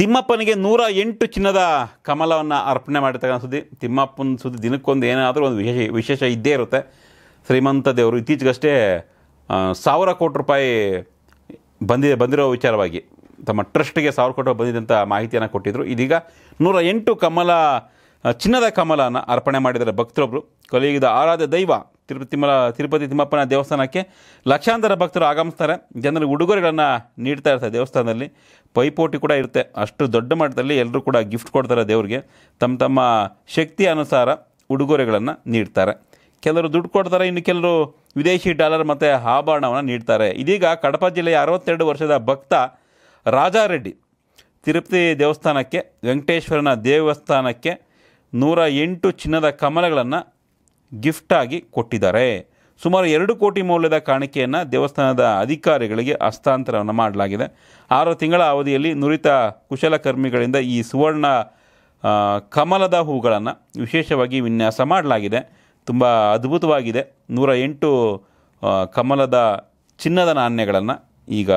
ತಿಮ್ಮಪ್ಪನಿಗೆ ನೂರ ಎಂಟು ಚಿನ್ನದ ಕಮಲವನ್ನು ಅರ್ಪಣೆ ಮಾಡಿರ್ತಕ್ಕಂಥ ಸುದ್ದಿ ತಿಮ್ಮಪ್ಪನ ಸುದ್ದಿ ದಿನಕ್ಕೊಂದು ಏನಾದರೂ ಒಂದು ವಿಶೇಷ ವಿಶೇಷ ಇದ್ದೇ ಇರುತ್ತೆ ಶ್ರೀಮಂತ ದೇವರು ಇತ್ತೀಚೆಗಷ್ಟೇ ಸಾವಿರ ಕೋಟಿ ರೂಪಾಯಿ ಬಂದಿದೆ ಬಂದಿರೋ ವಿಚಾರವಾಗಿ ತಮ್ಮ ಟ್ರಸ್ಟ್ಗೆ ಸಾವಿರ ಕೋಟಿ ರೂಪಾಯಿ ಬಂದಿದ್ದಂಥ ಮಾಹಿತಿಯನ್ನು ಕೊಟ್ಟಿದ್ದರು ಇದೀಗ ನೂರ ಎಂಟು ಕಮಲ ಚಿನ್ನದ ಕಮಲನ ಅರ್ಪಣೆ ಮಾಡಿದ್ದಾರೆ ಭಕ್ತರೊಬ್ಬರು ಕಲಿಯುಗದ ಆರಾಧ್ಯ ದೈವ ತಿರುಪತಿ ತಿಮ್ಮ ತಿರುಪತಿ ತಿಮ್ಮಪ್ಪನ ದೇವಸ್ಥಾನಕ್ಕೆ ಲಕ್ಷಾಂತರ ಭಕ್ತರು ಆಗಮಿಸ್ತಾರೆ ಜನರು ಉಡುಗೊರೆಗಳನ್ನು ನೀಡ್ತಾ ಇರ್ತಾರೆ ದೇವಸ್ಥಾನದಲ್ಲಿ ಪೈಪೋಟಿ ಕೂಡ ಇರುತ್ತೆ ಅಷ್ಟು ದೊಡ್ಡ ಮಟ್ಟದಲ್ಲಿ ಎಲ್ಲರೂ ಕೂಡ ಗಿಫ್ಟ್ ಕೊಡ್ತಾರೆ ದೇವರಿಗೆ ತಮ್ಮ ತಮ್ಮ ಶಕ್ತಿ ಅನುಸಾರ ಉಡುಗೊರೆಗಳನ್ನು ನೀಡ್ತಾರೆ ಕೆಲವರು ದುಡ್ಡು ಕೊಡ್ತಾರೆ ಇನ್ನು ಕೆಲವರು ವಿದೇಶಿ ಡಾಲರ್ ಮತ್ತು ಆಭರಣವನ್ನು ನೀಡ್ತಾರೆ ಇದೀಗ ಕಡಪ ಜಿಲ್ಲೆಯ ಅರವತ್ತೆರಡು ವರ್ಷದ ಭಕ್ತ ರಾಜಾರೆಡ್ಡಿ ತಿರುಪತಿ ದೇವಸ್ಥಾನಕ್ಕೆ ವೆಂಕಟೇಶ್ವರನ ದೇವಸ್ಥಾನಕ್ಕೆ ನೂರ ಎಂಟು ಚಿನ್ನದ ಕಮಲಗಳನ್ನು ಗಿಫ್ಟಾಗಿ ಕೊಟ್ಟಿದ್ದಾರೆ ಸುಮಾರು ಎರಡು ಕೋಟಿ ಮೌಲ್ಯದ ಕಾಣಿಕೆಯನ್ನು ದೇವಸ್ಥಾನದ ಅಧಿಕಾರಿಗಳಿಗೆ ಹಸ್ತಾಂತರವನ್ನು ಮಾಡಲಾಗಿದೆ ಆರು ತಿಂಗಳ ಅವಧಿಯಲ್ಲಿ ನುರಿತ ಕುಶಲಕರ್ಮಿಗಳಿಂದ ಈ ಸುವರ್ಣ ಕಮಲದ ಹೂಗಳನ್ನು ವಿಶೇಷವಾಗಿ ವಿನ್ಯಾಸ ಮಾಡಲಾಗಿದೆ ತುಂಬ ಅದ್ಭುತವಾಗಿದೆ ನೂರ ಎಂಟು ಕಮಲದ ಚಿನ್ನದ ನಾಣ್ಯಗಳನ್ನು ಈಗ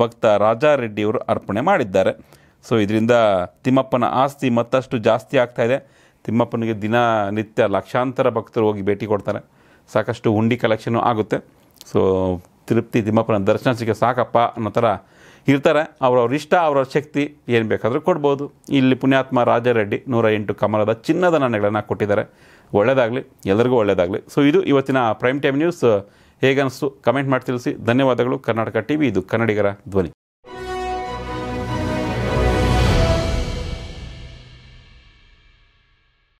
ಭಕ್ತ ರಾಜಾರೆಡ್ಡಿಯವರು ಅರ್ಪಣೆ ಮಾಡಿದ್ದಾರೆ ಸೊ ಇದರಿಂದ ತಿಮ್ಮಪ್ಪನ ಆಸ್ತಿ ಮತ್ತಷ್ಟು ಜಾಸ್ತಿ ಆಗ್ತಾಯಿದೆ ತಿಮ್ಮಪ್ಪನಿಗೆ ದಿನ ನಿತ್ಯ ಲಕ್ಷಾಂತರ ಭಕ್ತರು ಹೋಗಿ ಭೇಟಿ ಕೊಡ್ತಾರೆ ಸಾಕಷ್ಟು ಹುಂಡಿ ಕಲೆಕ್ಷನು ಆಗುತ್ತೆ ಸೊ ತೃಪ್ತಿ ತಿಮ್ಮಪ್ಪನ ದರ್ಶನ ಸಿಗ ಸಾಕಪ್ಪ ಅನ್ನೋ ಥರ ಇರ್ತಾರೆ ಅವ್ರವ್ರ ಇಷ್ಟ ಅವ್ರವ್ರ ಶಕ್ತಿ ಏನು ಬೇಕಾದರೂ ಕೊಡ್ಬೋದು ಇಲ್ಲಿ ಪುಣ್ಯಾತ್ಮ ರೆಡ್ಡಿ ನೂರ ಎಂಟು ಕಮಲದ ಚಿನ್ನದ ನಾಣ್ಯಗಳನ್ನು ಕೊಟ್ಟಿದ್ದಾರೆ ಒಳ್ಳೆಯದಾಗಲಿ ಎಲ್ಲರಿಗೂ ಒಳ್ಳೆಯದಾಗಲಿ ಸೊ ಇದು ಇವತ್ತಿನ ಪ್ರೈಮ್ ಟೈಮ್ ನ್ಯೂಸ್ ಹೇಗನ್ನಿಸ್ತು ಕಮೆಂಟ್ ಮಾಡಿ ತಿಳಿಸಿ ಧನ್ಯವಾದಗಳು ಕರ್ನಾಟಕ ಟಿ ವಿ ಇದು ಕನ್ನಡಿಗರ ಧ್ವನಿ